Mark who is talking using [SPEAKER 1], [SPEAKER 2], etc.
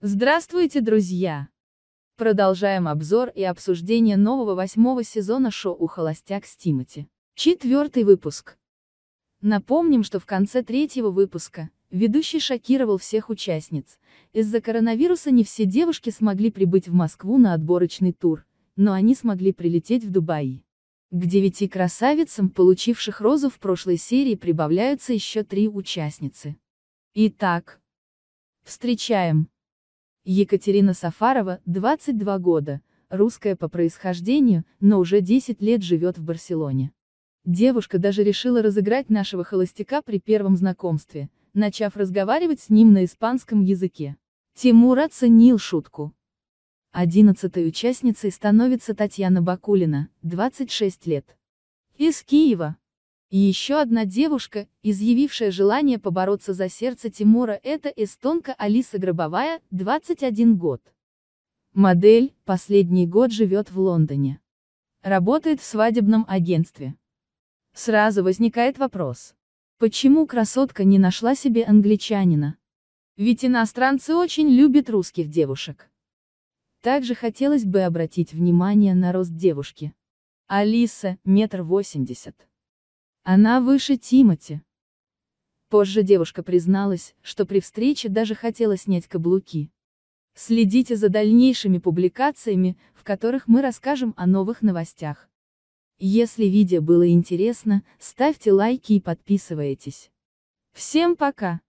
[SPEAKER 1] Здравствуйте, друзья! Продолжаем обзор и обсуждение нового восьмого сезона шоу «Холостяк с Тимати». Четвертый выпуск. Напомним, что в конце третьего выпуска, ведущий шокировал всех участниц. Из-за коронавируса не все девушки смогли прибыть в Москву на отборочный тур, но они смогли прилететь в Дубаи. К девяти красавицам, получивших розу в прошлой серии, прибавляются еще три участницы. Итак, встречаем. Екатерина Сафарова, 22 года, русская по происхождению, но уже 10 лет живет в Барселоне. Девушка даже решила разыграть нашего холостяка при первом знакомстве, начав разговаривать с ним на испанском языке. Тимур оценил шутку. Одиннадцатой участницей становится Татьяна Бакулина, 26 лет. Из Киева. Еще одна девушка, изъявившая желание побороться за сердце Тимура, это эстонка Алиса Гробовая, 21 год. Модель, последний год живет в Лондоне. Работает в свадебном агентстве. Сразу возникает вопрос. Почему красотка не нашла себе англичанина? Ведь иностранцы очень любят русских девушек. Также хотелось бы обратить внимание на рост девушки. Алиса, метр восемьдесят. Она выше Тимати. Позже девушка призналась, что при встрече даже хотела снять каблуки. Следите за дальнейшими публикациями, в которых мы расскажем о новых новостях. Если видео было интересно, ставьте лайки и подписывайтесь. Всем пока!